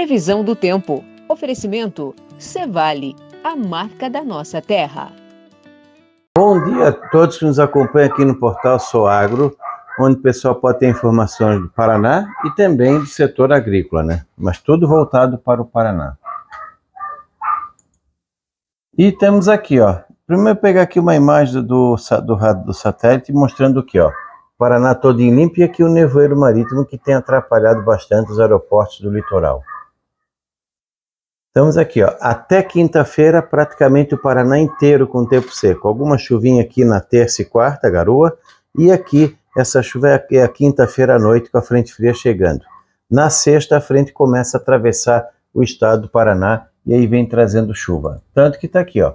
Previsão do tempo. Oferecimento Cevale, a marca da nossa terra. Bom dia a todos que nos acompanham aqui no portal Sou Agro, onde o pessoal pode ter informações do Paraná e também do setor agrícola, né? Mas tudo voltado para o Paraná. E temos aqui, ó. Primeiro eu pegar aqui uma imagem do do, do satélite mostrando aqui, ó. Paraná todo em limpo e aqui o nevoeiro marítimo que tem atrapalhado bastante os aeroportos do litoral. Estamos aqui, ó, até quinta-feira, praticamente o Paraná inteiro com tempo seco. Alguma chuvinha aqui na terça e quarta, garoa, e aqui essa chuva é, é a quinta-feira à noite com a frente fria chegando. Na sexta, a frente começa a atravessar o estado do Paraná e aí vem trazendo chuva. Tanto que está aqui, ó.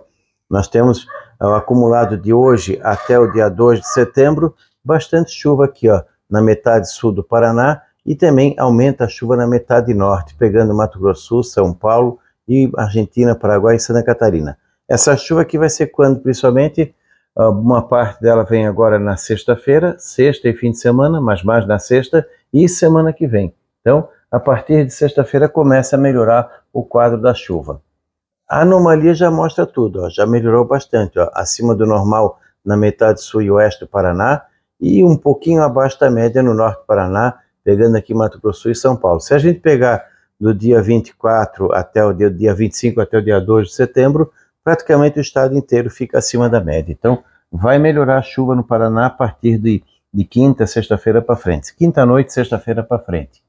Nós temos o acumulado de hoje até o dia 2 de setembro, bastante chuva aqui, ó, na metade sul do Paraná e também aumenta a chuva na metade norte, pegando Mato Grosso, São Paulo, e Argentina, Paraguai e Santa Catarina. Essa chuva aqui vai ser quando, principalmente, uma parte dela vem agora na sexta-feira, sexta e fim de semana, mas mais na sexta e semana que vem. Então, a partir de sexta-feira começa a melhorar o quadro da chuva. A anomalia já mostra tudo, ó, já melhorou bastante, ó, acima do normal na metade sul e oeste do Paraná e um pouquinho abaixo da média no norte do Paraná, pegando aqui Mato Grosso e São Paulo. Se a gente pegar do dia 24 até o dia, dia 25 até o dia 2 de setembro, praticamente o estado inteiro fica acima da média. Então, vai melhorar a chuva no Paraná a partir de, de quinta, sexta-feira para frente. Quinta-noite, sexta-feira para frente.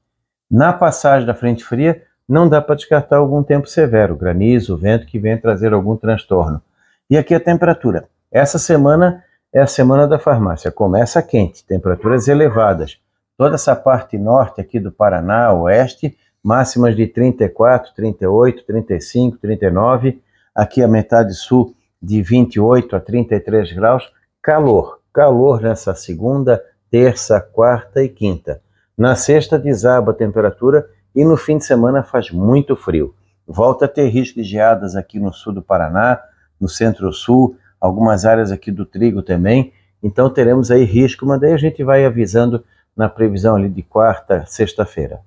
Na passagem da frente fria, não dá para descartar algum tempo severo, granizo, vento que vem trazer algum transtorno. E aqui a temperatura. Essa semana é a semana da farmácia. Começa quente, temperaturas elevadas. Toda essa parte norte aqui do Paraná, oeste, máximas de 34, 38, 35, 39, aqui a metade sul de 28 a 33 graus, calor, calor nessa segunda, terça, quarta e quinta. Na sexta desaba a temperatura e no fim de semana faz muito frio. Volta a ter risco de geadas aqui no sul do Paraná, no centro-sul, algumas áreas aqui do trigo também. Então teremos aí risco, mas daí a gente vai avisando na previsão ali de quarta, sexta-feira.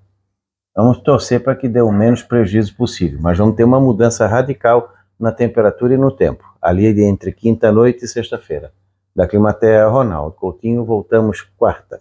Vamos torcer para que dê o menos prejuízo possível, mas vamos ter uma mudança radical na temperatura e no tempo, ali entre quinta-noite e sexta-feira. Da Climatea, Ronaldo Coutinho, voltamos quarta.